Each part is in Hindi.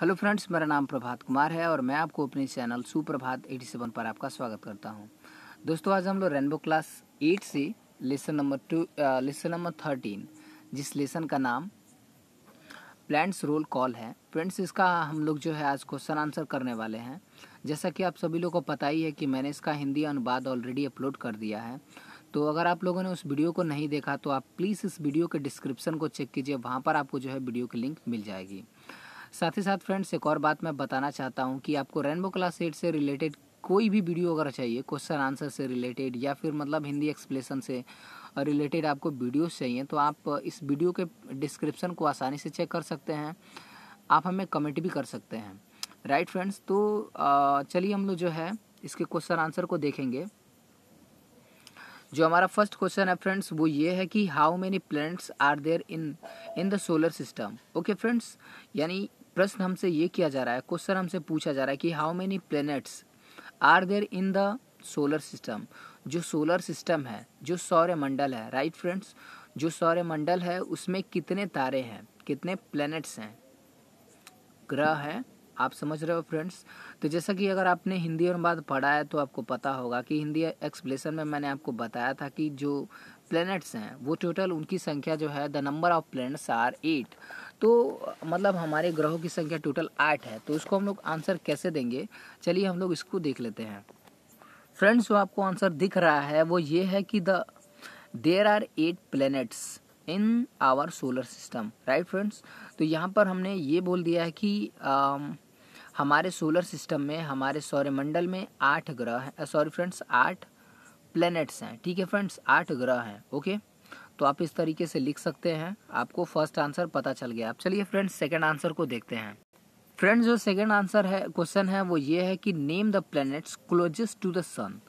हेलो फ्रेंड्स मेरा नाम प्रभात कुमार है और मैं आपको अपने चैनल सुप्रभात 87 पर आपका स्वागत करता हूं दोस्तों आज हम लोग रेनबो क्लास 8 से lesson number two lesson number thirteen जिस लेसन का नाम प्लांट्स रोल कॉल है फ्रेंड्स इसका हम लोग जो है आज क्वेश्चन आंसर करने वाले हैं जैसा कि आप सभी लोग को पता ही है कि मैंने इसका हिंदी अनुवाद ऑलरेडी अपलोड कर दिया है तो अगर आप लोगों ने उस वीडियो को नहीं देखा तो आप प्लीज़ इस वीडियो के डिस्क्रिप्शन को चेक कीजिए वहाँ पर आपको जो है वीडियो की लिंक मिल जाएगी साथ ही साथ फ्रेंड्स एक और बात मैं बताना चाहता हूँ कि आपको रेनबो क्लास एट से रिलेटेड कोई भी वीडियो अगर चाहिए क्वेश्चन आंसर से रिलेटेड या फिर मतलब हिंदी एक्सप्लेसन से रिलेटेड आपको वीडियोस चाहिए तो आप इस वीडियो के डिस्क्रिप्शन को आसानी से चेक कर सकते हैं आप हमें कमेंट भी कर सकते हैं राइट फ्रेंड्स तो चलिए हम लोग जो है इसके क्वेश्चन आंसर को देखेंगे जो हमारा फर्स्ट क्वेश्चन है फ्रेंड्स वो ये है कि how many planets are there in in the solar system okay friends यानी प्रश्न हमसे ये किया जा रहा है क्वेश्चन हमसे पूछा जा रहा है कि how many planets are there in the solar system जो सोलर सिस्टम है जो सौर्यमंडल है राइट फ्रेंड्स जो सौर्यमंडल है उसमें कितने तारे हैं कितने प्लैनेट्स हैं ग्रह हैं आप समझ रहे हो फ्रेंड्स तो जैसा कि अगर आपने हिंदी अनुवाद पढ़ा है तो आपको पता होगा कि हिंदी एक्सप्लेसन में मैंने आपको बताया था कि जो प्लैनेट्स हैं वो टोटल उनकी संख्या जो है the number of planets are eight तो मतलब हमारे ग्रहों की संख्या टोटल आठ है तो इसको हम लोग आंसर कैसे देंगे चलिए हम लोग इसको देख लेते हैं फ्रेंड्स जो आपको आंसर दिख रहा है वो ये है कि the there are eight planets in our solar system right friends तो यहाँ पर हमने ये बोल दिया है कि आ, हमारे सोलर सिस्टम में हमारे सौरमंडल में आठ ग्रह हैं सॉरी फ्रेंड्स आठ प्लैनेट्स हैं ठीक है फ्रेंड्स आठ ग्रह हैं ओके okay? तो आप इस तरीके से लिख सकते हैं आपको फर्स्ट आंसर पता चल गया आप चलिए फ्रेंड्स सेकेंड आंसर को देखते हैं फ्रेंड्स जो सेकेंड आंसर है क्वेश्चन है वो ये है कि name the planets closest to the sun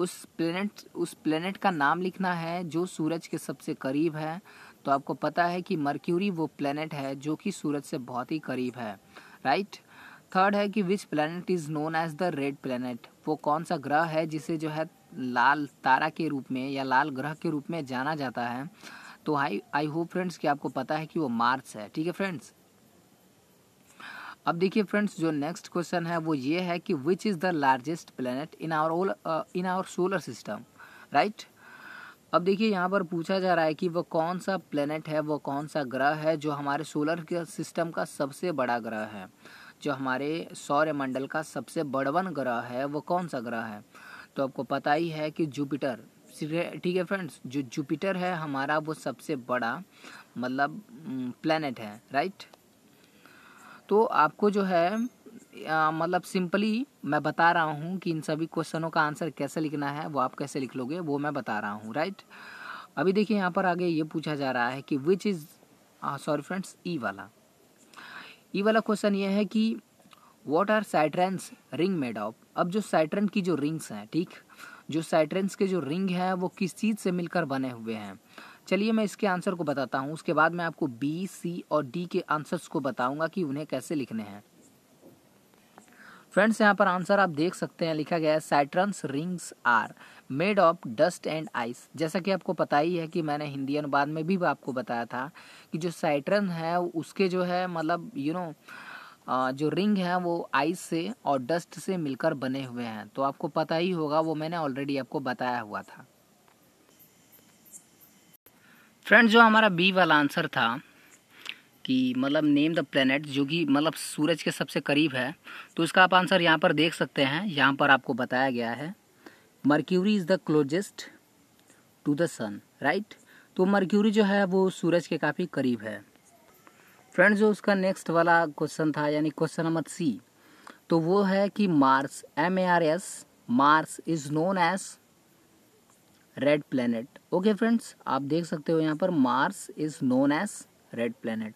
उस प्लेनेट उस प्लेनेट का नाम लिखना है जो सूरज के सबसे करीब है तो आपको पता है कि मर्क्यूरी वो प्लेनेट है जो कि सूरज से बहुत ही करीब है राइट थर्ड है कि which planet is known as the red planet वो कौन सा ग्रह है जिसे जो है लाल तारा के रूप में या लाल ग्रह के रूप में जाना जाता है तो आई आई होप फ्रेंड्स कि आपको पता है कि वो मार्स है ठीक है फ्रेंड्स अब देखिए फ्रेंड्स जो नेक्स्ट क्वेश्चन है वो ये है कि which is the largest planet in our all in our solar system right अब देखिए यहाँ पर पूछा जा रहा है कि वह कौन सा प्लेनेट है वह कौन सा ग्रह है जो हमारे सोलर सिस्टम का सबसे बड़ा ग्रह है जो हमारे सौर्यमंडल का सबसे बड़वन ग्रह है वो कौन सा ग्रह है तो आपको पता ही है कि जुपिटर ठीक है फ्रेंड्स जो जुपिटर है हमारा वो सबसे बड़ा मतलब प्लानट है राइट तो आपको जो है आ, मतलब सिंपली मैं बता रहा हूँ कि इन सभी क्वेश्चनों का आंसर कैसे लिखना है वो आप कैसे लिख लोगे वो मैं बता रहा हूँ राइट अभी देखिए यहाँ पर आगे ये पूछा जा रहा है कि which is sorry friends E वाला ई e वाला क्वेश्चन ये है कि what are Saturn's ring made of अब जो साइट्रन की जो रिंग्स हैं ठीक जो साइट्रेंस के जो रिंग हैं वो किस चीज़ से मिलकर बने हुए हैं चलिए मैं इसके आंसर को बताता हूँ उसके बाद मैं आपको बी सी और डी के आंसर्स को बताऊँगा कि उन्हें कैसे लिखने हैं फ्रेंड्स यहाँ पर आंसर आप देख सकते हैं लिखा गया है Saturn's rings are made of dust and ice जैसा कि आपको पता ही है कि मैंने हिंदी अनुवाद में भी आपको बताया था कि जो साइट्रन है उसके जो है मतलब यू you नो know, जो रिंग हैं वो आइस से और डस्ट से मिलकर बने हुए हैं तो आपको पता ही होगा वो मैंने ऑलरेडी आपको बताया हुआ था फ्रेंड जो हमारा बी वाला आंसर था कि मतलब नेम द प्लेनेट जो कि मतलब सूरज के सबसे करीब है तो इसका आप आंसर यहाँ पर देख सकते हैं यहाँ पर आपको बताया गया है Mercury is the closest to the sun right तो मर्क्यूरी जो है वो सूरज के काफ़ी करीब है फ्रेंड्स जो उसका नेक्स्ट वाला क्वेश्चन था यानी क्वेश्चन नंबर सी तो वो है कि Mars M A R S Mars is known as red planet okay friends आप देख सकते हो यहाँ पर Mars is known as red planet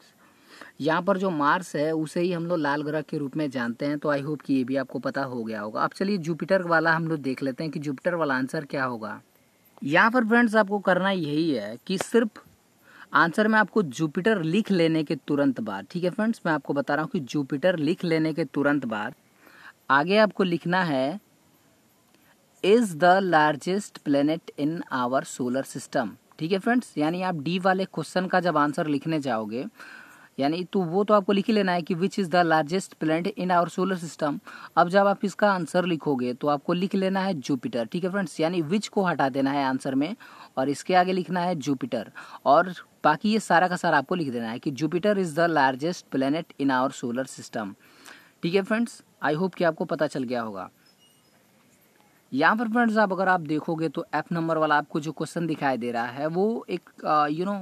यहाँ पर जो मार्स है उसे ही हम लोग लाल ग्रह के रूप में जानते हैं तो आई होप कि ये भी आपको पता हो गया होगा अब चलिए जुपिटर वाला हम लोग देख लेते हैं कि जुपिटर वाला आंसर क्या होगा यहाँ पर फ्रेंड्स आपको करना यही है कि सिर्फ आंसर मैं आपको जुपिटर लिख लेने के तुरंत बाद ठीक है फ्रेंड्स मैं आपको बता रहा हूँ कि जुपिटर लिख लेने के तुरंत बाद आगे आपको लिखना है is the largest planet in our solar system ठीक है फ्रेंड्स यानी आप डी वाले क्वेश्चन का जब आंसर लिखने जाओगे यानी तो वो तो आपको लिख ही लेना है कि which is the largest planet in our solar system अब जब आप इसका आंसर लिखोगे तो आपको लिख लेना है जुपिटर ठीक है फ्रेंड्स यानी विच को हटा देना है आंसर में और इसके आगे लिखना है जुपिटर और बाकी ये सारा का सारा आपको लिख देना है कि Jupiter is the largest planet in our solar system ठीक है फ्रेंड्स आई होप कि आपको पता चल गया होगा यहाँ पर फ्रेंड्स आप अगर आप देखोगे तो एफ नंबर वाला आपको जो क्वेश्चन दिखाई दे रहा है वो एक you uh, no you know,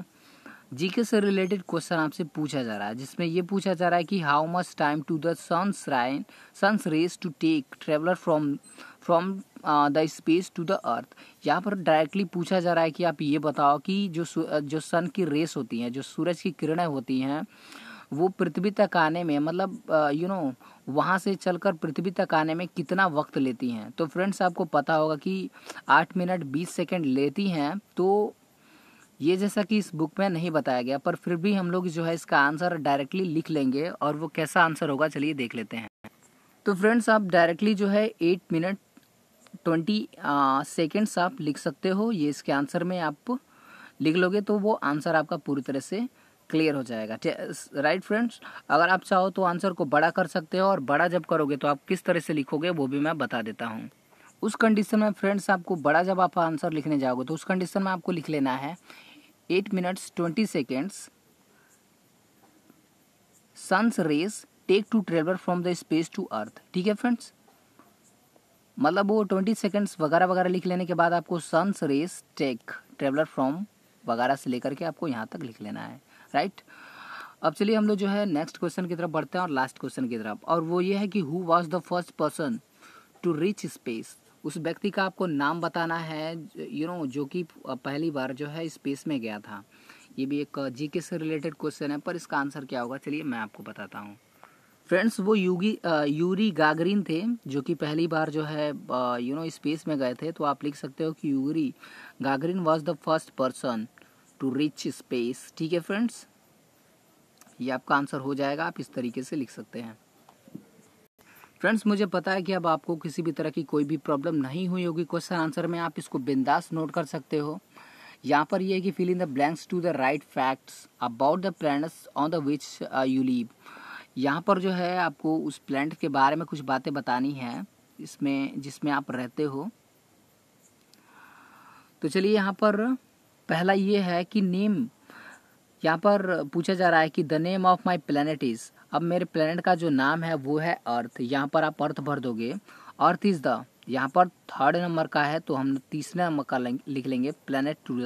GK से रिलेटेड क्वेश्चन आपसे पूछा जा रहा है जिसमें ये पूछा जा रहा है कि how much time to the sun's ray sun's rays to take traveller from from the space to the earth यहाँ पर डायरेक्टली पूछा जा रहा है कि आप ये बताओ कि जो uh, जो सन की रेस होती हैं जो सूरज की किरणें होती हैं वो पृथ्वी तक आने में मतलब यू uh, नो वहाँ से चलकर पृथ्वी तक आने में कितना वक्त लेती हैं तो फ्रेंड्स आपको पता होगा कि आठ मिनट बीस सेकेंड लेती हैं तो ये जैसा कि इस बुक में नहीं बताया गया पर फिर भी हम लोग जो है इसका आंसर डायरेक्टली लिख लेंगे और वो कैसा आंसर होगा चलिए देख लेते हैं तो फ्रेंड्स आप डायरेक्टली जो है एट मिनट ट्वेंटी सेकेंड्स आप लिख सकते हो ये इसके आंसर में आप लिख लोगे तो वो आंसर आपका पूरी तरह से क्लियर हो जाएगा राइट फ्रेंड्स अगर आप चाहो तो आंसर को बड़ा कर सकते हो और बड़ा जब करोगे तो आप किस तरह से लिखोगे वो भी मैं बता देता हूँ उस कंडीशन में फ्रेंड्स आपको बड़ा जब आप आंसर लिखने जाओगे तो उस कंडीशन में आपको लिख लेना है 8 minutes 20 seconds, sun's rays take to traveller from the space to earth ठीक है फ्रेंड्स मतलब वो ट्वेंटी सेकेंड्स वगैरह वगैरह लिख लेने के बाद आपको sun's rays take traveller from वगैरह से लेकर के आपको यहाँ तक लिख लेना है राइट अब चलिए हम लोग जो है नेक्स्ट क्वेश्चन की तरफ बढ़ते हैं और लास्ट क्वेश्चन की तरफ और वो ये है कि who was the first person to reach space उस व्यक्ति का आपको नाम बताना है यू नो जो कि पहली बार जो है स्पेस में गया था ये भी एक जीके से रिलेटेड क्वेश्चन है पर इसका आंसर क्या होगा चलिए मैं आपको बताता हूँ फ्रेंड्स वो यूगी यूरी गागरीन थे जो कि पहली बार जो है यू नो स्पेस में गए थे तो आप लिख सकते हो कि Yuri Gagarin was the first person to reach space ठीक है फ्रेंड्स ये आपका आंसर हो जाएगा आप इस तरीके से लिख सकते हैं फ्रेंड्स मुझे पता है कि अब आपको किसी भी तरह की कोई भी प्रॉब्लम नहीं हुई होगी क्वेश्चन आंसर में आप इसको बिंदास नोट कर सकते हो यहाँ पर यह है कि fill in the blanks to the right facts about the planets on the which you leave यहाँ पर जो है आपको उस प्लैनेट के बारे में कुछ बातें बतानी है इसमें जिसमें आप रहते हो तो चलिए यहाँ पर पहला ये है कि नेम यहाँ पर पूछा जा रहा है कि the name of my planet is अब मेरे प्लेनेट का जो नाम है वो है अर्थ यहाँ पर आप अर्थ भर दोगे अर्थ इज़ द यहाँ पर थर्ड नंबर का है तो हम तीसरे नंबर का लिख लेंगे प्लेनेट टू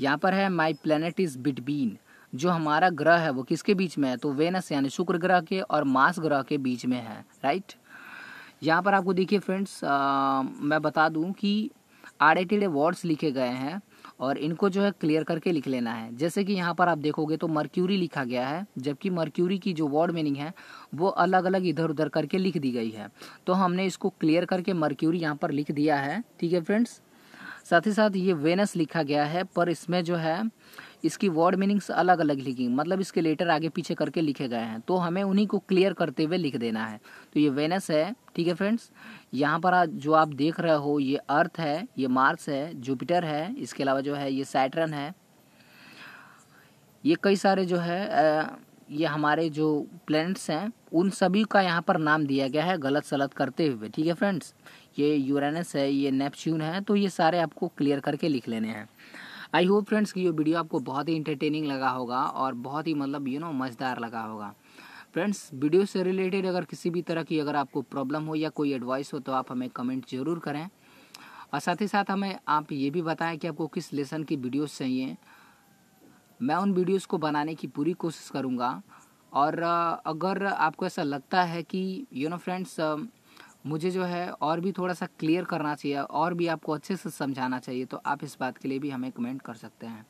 यहाँ पर है माई प्लानट इज़ बिटवीन जो हमारा ग्रह है वो किसके बीच में है तो वेनस यानी शुक्र ग्रह के और मास ग्रह के बीच में है राइट यहाँ पर आपको देखिए फ्रेंड्स मैं बता दूँ कि आड़े टेढ़े वर्ड्स लिखे गए हैं और इनको जो है क्लियर करके लिख लेना है जैसे कि यहाँ पर आप देखोगे तो मर्क्यूरी लिखा गया है जबकि मर्क्यूरी की जो वर्ड मीनिंग है वो अलग अलग इधर उधर करके लिख दी गई है तो हमने इसको क्लियर करके मर्क्यूरी यहाँ पर लिख दिया है ठीक है फ्रेंड्स साथ ही साथ ये वेनस लिखा गया है पर इसमें जो है इसकी वर्ड मीनिंग्स अलग अलग लिखी मतलब इसके लेटर आगे पीछे करके लिखे गए हैं तो हमें उन्हीं को क्लियर करते हुए लिख देना है तो ये वेनस है ठीक है फ्रेंड्स यहाँ पर जो आप देख रहे हो ये अर्थ है ये मार्स है जुपिटर है इसके अलावा जो है ये सैटरन है ये कई सारे जो है ये हमारे जो प्लैनेट्स हैं उन सभी का यहाँ पर नाम दिया गया है गलत सलत करते हुए ठीक है फ्रेंड्स ये यूरेनस है ये नेपच्यून है तो ये सारे आपको क्लियर करके लिख लेने हैं आई होप फ्रेंड्स कि ये वीडियो आपको बहुत ही इंटरटेनिंग लगा होगा और बहुत ही मतलब यू नो मज़ेदार लगा होगा फ्रेंड्स वीडियो से रिलेटेड अगर किसी भी तरह की अगर आपको प्रॉब्लम हो या कोई एडवाइस हो तो आप हमें कमेंट ज़रूर करें और साथ ही साथ हमें आप ये भी बताएं कि आपको किस लेसन की वीडियोस चाहिए मैं उन वीडियोस को बनाने की पूरी कोशिश करूँगा और अगर आपको ऐसा लगता है कि यू नो फ्रेंड्स मुझे जो है और भी थोड़ा सा क्लियर करना चाहिए और भी आपको अच्छे से समझाना चाहिए तो आप इस बात के लिए भी हमें कमेंट कर सकते हैं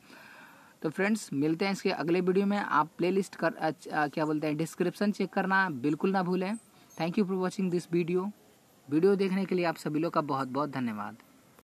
तो फ्रेंड्स मिलते हैं इसके अगले वीडियो में आप प्लेलिस्ट कर आ, क्या बोलते हैं डिस्क्रिप्शन चेक करना बिल्कुल ना भूलें thank you for watching this video video देखने के लिए आप सभी लोग का बहुत बहुत धन्यवाद